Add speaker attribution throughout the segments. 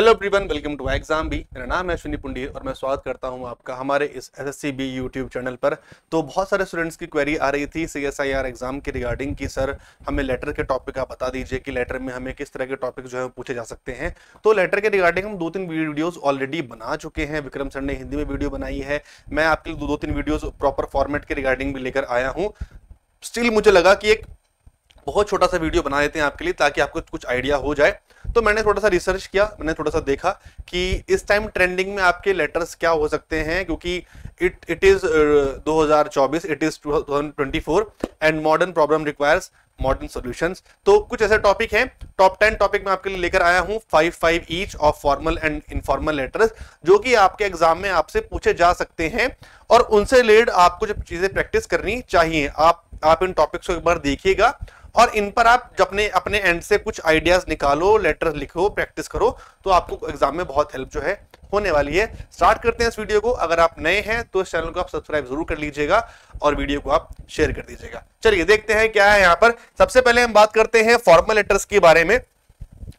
Speaker 1: hello everyone welcome to ExamBee मेरा नाम है अश्विनी पुंडी और मैं स्वागत करता हूं आपका हमारे इस S S C B YouTube channel पर तो बहुत सारे स्टूडेंट्स की क्वेरी आ रही थी C S I R exam की रिगार्डिंग कि सर हमें लेटर के टॉपिक आप बता दीजिए कि लेटर में हमें किस तरह के टॉपिक जो है पूछे जा सकते हैं तो लेटर के रिगार्डिंग हम दो तीन वीडियोज ऑलरेडी बना चुके हैं विक्रम सर ने हिंदी में वीडियो बनाई है मैं आपके लिए दो दो तीन वीडियोज प्रॉपर फॉर्मेट के रिगार्डिंग भी लेकर आया हूँ स्टिल मुझे लगा कि एक बहुत छोटा सा वीडियो बना देते हैं आपके लिए ताकि आपको कुछ आइडिया हो जाए तो मैंने थोड़ा सा रिसर्च किया मैंने थोड़ा सा देखा कि इस टाइम ट्रेंडिंग में आपके लेटर्स क्या हो सकते हैं क्योंकि it it is 2024 it is 2024 and modern problem requires modern solutions तो कुछ ऐसे टॉपिक हैं टॉप टेन टॉपिक मैं आपके लिए लेकर आया हूँ five five each of formal and informal letters जो कि आपके एग्जाम में आपसे पूछे जा सकते हैं और उनसे रिलेटेड आपको जो चीज़ें प्रैक्टिस करनी चाहिए आप आप इन टॉपिक्स को एक बार देखिएगा और इन पर आप जब अपने अपने एंड से कुछ आइडियाज निकालो लेटर लिखो प्रैक्टिस करो तो आपको एग्जाम में बहुत हेल्प जो है होने वाली है स्टार्ट करते हैं इस वीडियो को अगर आप नए हैं तो इस चैनल को आप सब्सक्राइब जरूर कर लीजिएगा और वीडियो को आप शेयर कर दीजिएगा चलिए देखते हैं क्या है यहाँ पर सबसे पहले हम बात करते हैं फॉर्मल लेटर्स के बारे में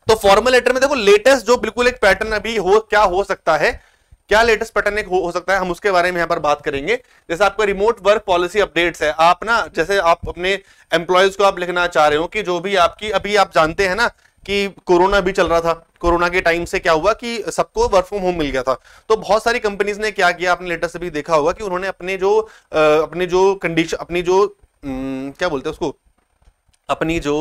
Speaker 1: तो फॉर्मल लेटर में देखो लेटेस्ट जो बिल्कुल एक पैटर्न अभी हो क्या हो सकता है क्या लेटेस्ट पैटर्न एक हो, हो सकता है हम उसके बारे में यहाँ पर बात करेंगे जैसे आपका रिमोट वर्क पॉलिसी अपडेट्स है आप ना जैसे आप अपने एम्प्लॉयज को आप लिखना चाह रहे हो कि जो भी आपकी अभी आप जानते हैं ना कि कोरोना भी चल रहा था कोरोना के टाइम से क्या हुआ कि सबको वर्क फ्रॉम होम मिल गया था तो बहुत सारी कंपनीज ने क्या किया आपने लेटेस्ट अभी देखा होगा कि उन्होंने अपने जो अपने जो कंडीशन अपनी जो न, क्या बोलते हैं उसको अपनी जो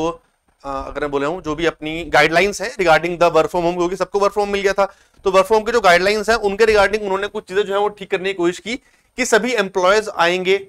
Speaker 1: अगर मैं बोले हूँ जो भी अपनी गाइडलाइंस है regarding the work from home क्योंकि सबको वर्क फ्रॉम मिल गया था तो वर्क फ्रॉम के जो गाइडलाइंस हैं उनके रिगार्डिंग उन्होंने कुछ चीज़ें जो है वो ठीक करने की कोशिश की कि सभी एम्प्लॉयज आएंगे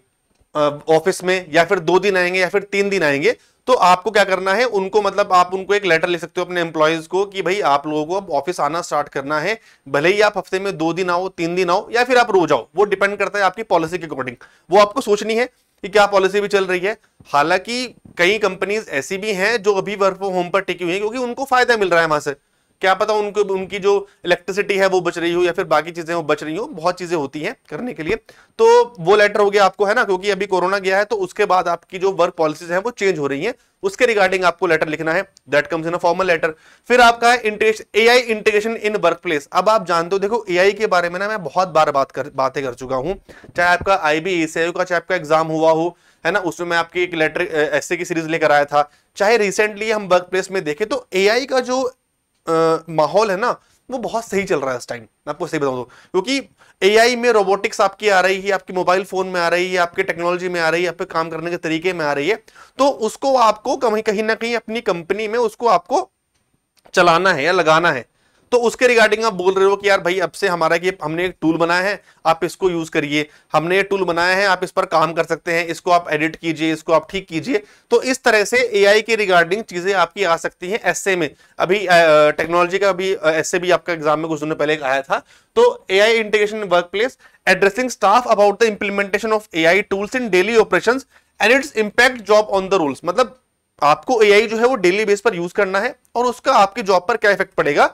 Speaker 1: ऑफिस में या फिर दो दिन आएंगे या फिर तीन दिन आएंगे तो आपको क्या करना है उनको मतलब आप उनको एक लेटर ले सकते हो अपने एम्प्लॉयज को कि भाई आप लोगों को अब ऑफिस आना स्टार्ट करना है भले ही आप हफ्ते में दो दिन आओ तीन दिन आओ या फिर आप रोज आओ वो डिपेंड करता है आपकी पॉलिसी के अकॉर्डिंग वो आपको सोचनी है कि क्या पॉलिसी भी चल रही है हालांकि कई कंपनीज ऐसी भी हैं जो अभी वर्क फ्रॉम होम पर टिकी हुई हैं क्योंकि उनको फायदा मिल रहा है वहां से क्या पता उनको उनकी जो इलेक्ट्रिसिटी है वो बच रही हो या फिर बाकी चीजें वो बच रही हो बहुत चीजें होती हैं करने के लिए तो वो लेटर हो गया आपको है ना क्योंकि अभी कोरोना गया है तो उसके बाद आपकी जो वर्क पॉलिसीज हैं वो चेंज हो रही हैं उसके रिगार्डिंग आपको लेटर लिखना है that comes in a formal letter फिर आपका A integration in workplace अब आप जानते हो देखो ए के बारे में ना मैं बहुत बार बात कर बातें कर चुका हूँ चाहे आपका आई बी का चाहे आपका एग्जाम हुआ हो है ना उसमें मैं आपकी एक लेटर ऐसे की सीरीज लेकर आया था चाहे रिसेंटली हम वर्क प्लेस में देखें तो ए का जो माहौल है ना वो बहुत सही चल रहा है इस टाइम मैं आपको सही बताऊँ तो क्योंकि एआई में रोबोटिक्स आपकी आ रही है आपके मोबाइल फोन में आ रही है आपके टेक्नोलॉजी में आ रही है आपके काम करने के तरीके में आ रही है तो उसको आपको कहीं कहीं ना कहीं अपनी कंपनी में उसको आपको चलाना है या लगाना है तो उसके रिगार्डिंग आप बोल रहे हो कि यार भाई अब से हमारा ये हमने एक टूल बनाया है आप इसको यूज करिए हमने ये टूल बनाया है आप इस पर काम कर सकते हैं इसको आप एडिट कीजिए इसको आप ठीक कीजिए तो इस तरह से आई के रिगार्डिंग चीजें आपकी आ सकती हैं एसए में अभी टेक्नोलॉजी का अभी ए भी आपका एग्जाम में कुछ दिनों पहले आया था तो A I integration workplace addressing staff about the implementation of AI tools in daily operation and its impact job on the rules मतलब आपको आई जो है वो डेली बेस पर यूज करना है और उसका आपके जॉब पर क्या इफेक्ट पड़ेगा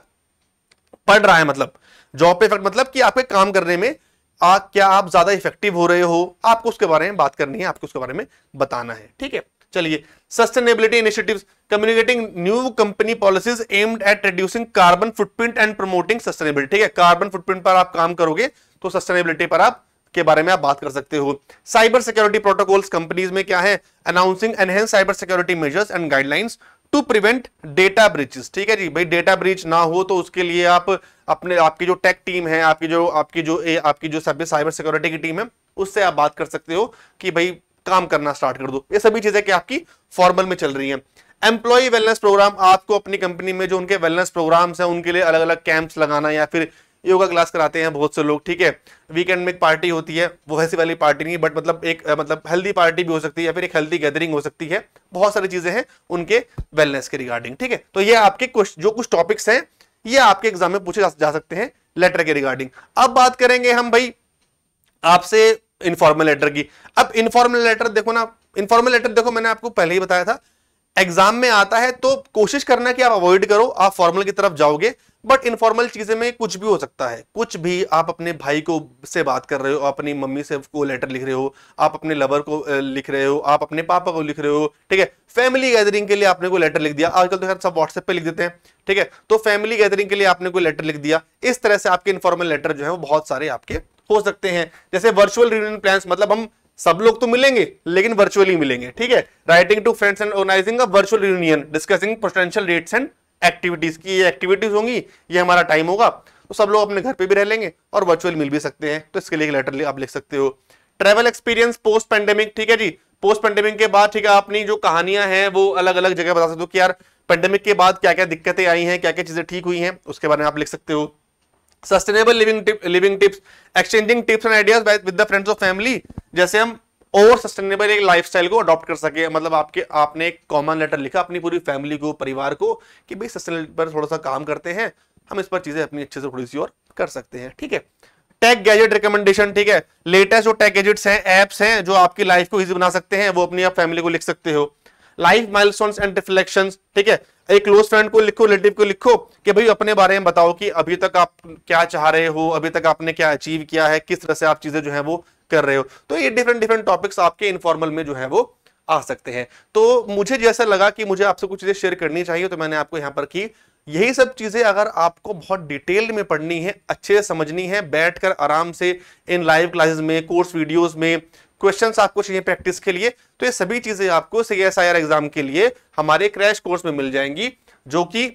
Speaker 1: पड़ रहा है मतलब जॉब पे इफेक्ट मतलब कि आपके काम करने में आ, क्या आप ज्यादा इफेक्टिव हो रहे हो आपको उसके बारे में बात करनी है आपको उसके बारे में बताना है ठीक है चलिए sustainability initiatives communicating new company policies aimed at reducing carbon footprint and promoting sustainability ठीक है कार्बन फुटप्रिंट पर आप काम करोगे तो सस्टेनेबिलिटी पर आप के बारे में आप बात कर सकते हो साइबर सिक्योरिटी प्रोटोकॉल्स कंपनीज में क्या है announcing enhance cyber security measures and guidelines to prevent data breaches ठीक है जी भाई डेटा ब्रिच ना हो तो उसके लिए आप अपने आपकी जो टेक टीम है आपकी जो आपकी जो ए, आपकी जो सभी साइबर सिक्योरिटी की टीम है उससे आप बात कर सकते हो कि भाई काम करना स्टार्ट कर दो ये सभी चीजें क्या आपकी फॉर्मल में चल रही हैं एम्प्लॉय वेलनेस प्रोग्राम आपको अपनी कंपनी में जो उनके वेलनेस प्रोग्राम्स हैं उनके लिए अलग अलग कैंप्स लगाना या फिर योगा क्लास कराते हैं बहुत से लोग ठीक है वीकेंड में एक पार्टी होती है वो ऐसी वाली पार्टी नहीं बट मतलब एक मतलब हेल्दी पार्टी भी हो सकती है या फिर एक हेल्दी गैदरिंग हो सकती है बहुत सारी चीजें हैं उनके वेलनेस के रिगार्डिंग ठीक है तो ये आपके कुछ जो कुछ टॉपिक्स हैं ये आपके एग्जाम में पूछे जा, सकते हैं लेटर के रिगार्डिंग अब बात करेंगे हम भाई आपसे इनफॉर्मल लेटर की अब इनफॉर्मल लेटर देखो ना इनफॉर्मल लेटर देखो मैंने आपको पहले ही बताया था एग्जाम में आता है तो कोशिश करना कि आप अवॉइड करो आप फॉर्मल की तरफ जाओगे बट इनफॉर्मल चीजें में कुछ भी हो सकता है कुछ भी आप अपने भाई को से बात कर रहे हो अपनी मम्मी से को लेटर लिख रहे हो आप अपने लवर को लिख रहे हो आप अपने पापा को लिख रहे हो ठीक है फैमिली गैदरिंग के लिए आपने कोई लेटर लिख दिया आजकल तो खैर सब व्हाट्सएप पे लिख देते हैं ठीक है तो फैमिली गैदरिंग के लिए आपने कोई लेटर लिख दिया इस तरह से आपके इनफॉर्मल लेटर जो है वो बहुत सारे आपके हो सकते हैं जैसे वर्चुअल रियूनियन प्लान मतलब हम सब लोग तो मिलेंगे लेकिन वर्चुअली मिलेंगे ठीक है writing to friends and organizing virtual union discussing potential rates and activities की ये एक्टिविटीज होंगी ये हमारा टाइम होगा तो सब लोग अपने घर पे भी रह लेंगे और वर्चुअल मिल भी सकते हैं तो इसके लिए लेटर आप लिख सकते हो ट्रेवल एक्सपीरियंस पोस्ट पेंडेमिक ठीक है जी पोस्ट पेंडेमिक के बाद ठीक है अपनी जो कहानियां हैं वो अलग अलग जगह बता सकते हो कि यार पेंडेमिक के बाद क्या क्या दिक्कतें आई हैं क्या क्या चीजें ठीक हुई हैं उसके बारे में आप लिख सकते हो sustainable living tip living tips exchanging tips and ideas with the friends of family जैसे हम और सस्टेनेबल एक लाइफस्टाइल को अडॉप्ट कर सके मतलब आपके आपने एक कॉमन लेटर लिखा अपनी पूरी फैमिली को परिवार को कि भाई सस्टेनेबल पर थोड़ा सा काम करते हैं हम इस पर चीजें अपनी अच्छे से थोड़ी सी और कर सकते हैं ठीक है टेक गैजेट रिकमेंडेशन ठीक है लेटेस्ट जो टेक गैजेट्स हैं एप्स हैं जो आपकी लाइफ को इजी बना सकते हैं वो अपनी आप फैमिली को लिख सकते हो लाइफ माइलस्टोन्स एंड रिफ्लेक्शंस ठीक है एक क्लोज फ्रेंड को लिखो रिलेटिव को लिखो कि भाई अपने बारे में बताओ कि अभी तक आप क्या चाह रहे हो अभी तक आपने क्या अचीव किया है किस तरह से आप चीजें जो है वो कर रहे हो तो ये डिफरेंट डिफरेंट टॉपिक्स आपके इनफॉर्मल में जो है वो आ सकते हैं तो मुझे जैसा लगा कि मुझे आपसे कुछ चीजें शेयर करनी चाहिए तो मैंने आपको यहाँ पर की यही सब चीजें अगर आपको बहुत डिटेल में पढ़नी है अच्छे से समझनी है बैठकर आराम से इन लाइव क्लासेस में कोर्स वीडियोस में क्वेश्चन आपको चाहिए प्रैक्टिस के लिए तो ये सभी चीजें आपको C S I R exam के लिए हमारे क्रैश कोर्स में मिल जाएंगी जो कि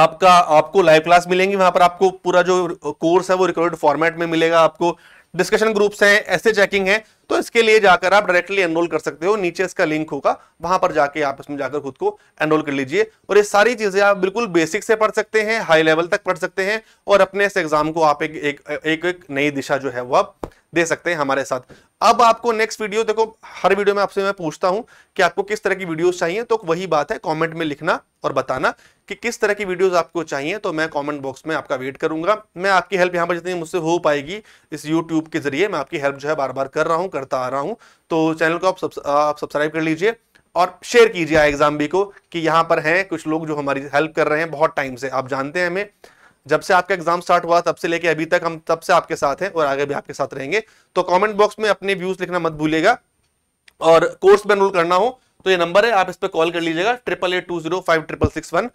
Speaker 1: आपका आपको लाइव क्लास मिलेंगी वहां पर आपको पूरा जो कोर्स है वो रिकॉर्डेड फॉर्मेट में मिलेगा आपको डिस्कशन ग्रुप्स हैं ऐसे चेकिंग है तो इसके लिए जाकर आप डायरेक्टली एनरोल कर सकते हो नीचे इसका लिंक होगा वहां पर जाके आप इसमें जाकर खुद को एनरोल कर लीजिए और ये सारी चीजें आप बिल्कुल बेसिक से पढ़ सकते हैं हाई लेवल तक पढ़ सकते हैं और अपने इस एग्जाम को आप एक एक, एक, एक नई दिशा जो है वो आप दे सकते हैं हमारे साथ अब आपको नेक्स्ट वीडियो देखो हर वीडियो में आपसे मैं पूछता हूं कि आपको किस तरह की वीडियोस चाहिए तो वही बात है कमेंट में लिखना और बताना कि किस तरह की वीडियोस आपको चाहिए तो मैं कमेंट बॉक्स में आपका वेट करूंगा मैं आपकी हेल्प यहां पर जितनी मुझसे हो पाएगी इस यूट्यूब के जरिए मैं आपकी हेल्प जो है बार बार कर रहा हूं करता आ रहा हूं तो चैनल को आप सब आप सब्सक्राइब कर लीजिए और शेयर कीजिए एग्जाम बी को कि यहां पर हैं कुछ लोग जो हमारी हेल्प कर रहे हैं बहुत टाइम से आप जानते हैं हमें जब से आपका एग्जाम स्टार्ट हुआ तब से लेके अभी तक हम तब से आपके साथ हैं और आगे भी आपके साथ रहेंगे तो कमेंट बॉक्स में अपने व्यूज लिखना मत भूलिएगा और कोर्स में एनरोल करना हो तो ये नंबर है आप इस पर कॉल कर लीजिएगा triple eight two zero five triple six one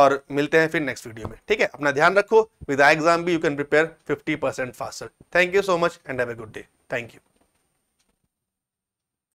Speaker 1: और मिलते हैं फिर नेक्स्ट वीडियो में ठीक है अपना ध्यान रखो with ExamBee you can prepare fifty percent faster thank you so much and have a good day thank you